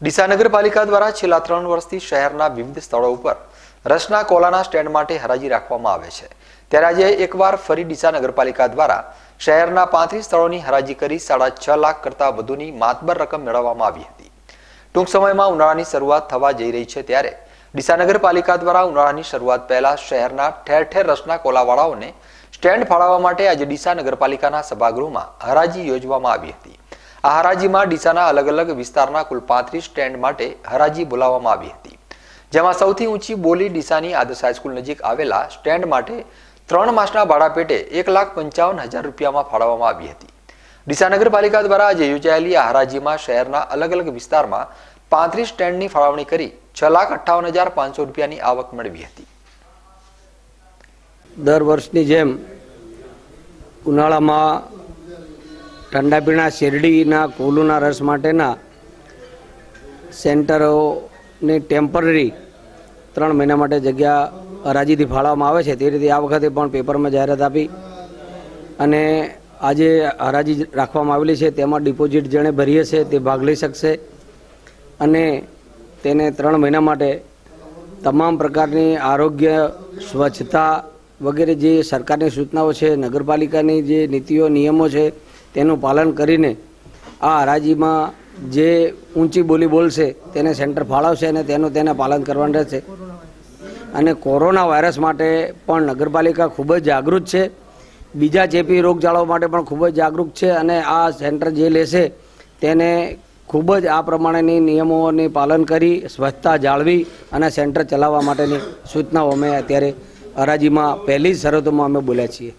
ડીસા નગરપાલિકા દ્વારા છેલ્લા ત્રણ વર્ષથી શહેરના વિવિધ સ્થળો ઉપર રસના કોલાના સ્ટેન્ડ માટે હરાજી રાખવામાં આવે છે ત્યારે આજે એકવાર ફરી ડીસા નગરપાલિકા દ્વારા શહેરના પાંત્રીસ સ્થળોની હરાજી કરી સાડા છ લાખ કરતાં વધુની માતબર રકમ મેળવવામાં આવી હતી ટૂંક સમયમાં ઉનાળાની શરૂઆત થવા જઈ રહી છે ત્યારે ડીસા નગરપાલિકા દ્વારા ઉનાળાની શરૂઆત પહેલા શહેરના ઠેર ઠેર રસના કોલાવાળાઓને સ્ટેન્ડ ફાળવવા માટે આજે ડીસા નગરપાલિકાના સભાગૃહમાં હરાજી યોજવામાં આવી હતી આ હરાજીમાં ડીસાના અલગ અલગ વિસ્તારના કુલ પાંત્રીસ સ્ટેન્ડ માટે હરાજી બોલાવવામાં આવી હતી જેમાં સૌથી ઊંચી બોલી ડીસાની આદર્શ હાઈસ્કૂલ નજીક આવેલા સ્ટેન્ડ માટે ત્રણ માસના ભાડા પેટે એક લાખ પંચાવન હજાર રૂપિયામાં ફાળવવામાં આવી હતી ડીસા નગરપાલિકા દ્વારા આજે યોજાયેલી આ હરાજીમાં શહેરના અલગ અલગ વિસ્તારમાં પાંત્રીસ સ્ટેન્ડની ફાળવણી કરી છ લાખ અઠ્ઠાવન હજાર પાંચસો રૂપિયાની આવક મેળવી હતી દર વર્ષની જેમ ઉનાળામાં ઠંડા પીણા શેરડીના કોલુના રસ માટેના સેન્ટરોની ટેમ્પરરી ત્રણ મહિના માટે જગ્યા અરાજીથી ફાળવવામાં આવે છે તે રીતે આ વખતે પણ પેપરમાં જાહેરાત આપી અને આજે હરાજી રાખવામાં આવેલી છે તેમાં ડિપોઝિટ જેણે ભરી હશે તે ભાગ લઈ શકશે અને તેને ત્રણ મહિના માટે તમામ પ્રકારની આરોગ્ય સ્વચ્છતા વગેરે જે સરકારની સૂચનાઓ છે નગરપાલિકાની જે નીતિઓ નિયમો છે તેનું પાલન કરીને આ હરાજીમાં જે ઊંચી બોલી બોલશે તેને સેન્ટર ફાળવશે અને તેનું તેને પાલન કરવાનું રહેશે અને કોરોના વાયરસ માટે પણ નગરપાલિકા ખૂબ જ જાગૃત છે બીજા ચેપી રોગચાળો માટે પણ ખૂબ જ જાગૃત છે અને આ સેન્ટર જે લેશે તેને ખૂબ જ આ પ્રમાણેની નિયમોની પાલન કરી સ્વચ્છતા જાળવી અને સેન્ટર ચલાવવા માટેની સૂચનાઓ અમે અત્યારે હરાજીમાં પહેલી શરતોમાં અમે બોલ્યા છીએ